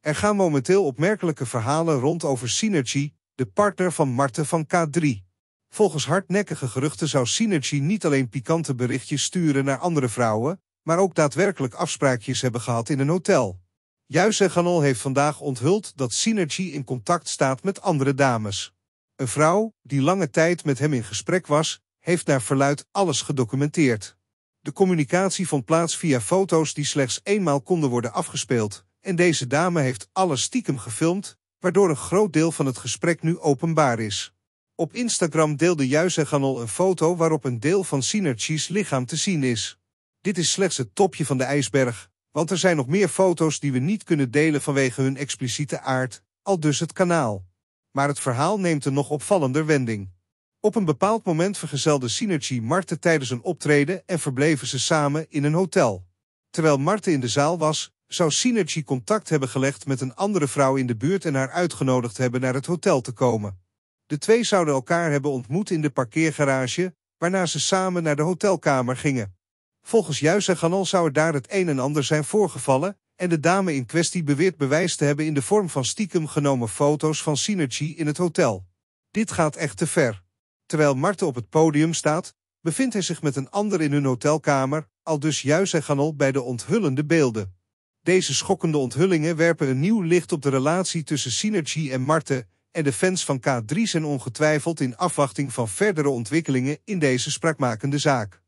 Er gaan momenteel opmerkelijke verhalen rond over Synergy, de partner van Marten van K3. Volgens hardnekkige geruchten zou Synergy niet alleen pikante berichtjes sturen naar andere vrouwen, maar ook daadwerkelijk afspraakjes hebben gehad in een hotel. Juist Ganol heeft vandaag onthuld dat Synergy in contact staat met andere dames. Een vrouw, die lange tijd met hem in gesprek was, heeft naar verluid alles gedocumenteerd. De communicatie vond plaats via foto's die slechts eenmaal konden worden afgespeeld en deze dame heeft alles stiekem gefilmd, waardoor een groot deel van het gesprek nu openbaar is. Op Instagram deelde juizeganol Ganol een foto waarop een deel van Synergy's lichaam te zien is. Dit is slechts het topje van de ijsberg, want er zijn nog meer foto's die we niet kunnen delen vanwege hun expliciete aard, al dus het kanaal. Maar het verhaal neemt een nog opvallender wending. Op een bepaald moment vergezelde Synergy Marte tijdens een optreden en verbleven ze samen in een hotel. Terwijl Marte in de zaal was, zou Synergy contact hebben gelegd met een andere vrouw in de buurt en haar uitgenodigd hebben naar het hotel te komen. De twee zouden elkaar hebben ontmoet in de parkeergarage, waarna ze samen naar de hotelkamer gingen. Volgens Juise Ganol zou er daar het een en ander zijn voorgevallen en de dame in kwestie beweert bewijs te hebben in de vorm van stiekem genomen foto's van Synergy in het hotel. Dit gaat echt te ver. Terwijl Marten op het podium staat, bevindt hij zich met een ander in hun hotelkamer, al dus Juise Ganol bij de onthullende beelden. Deze schokkende onthullingen werpen een nieuw licht op de relatie tussen Synergy en Marten, en de fans van K3 zijn ongetwijfeld in afwachting van verdere ontwikkelingen in deze spraakmakende zaak.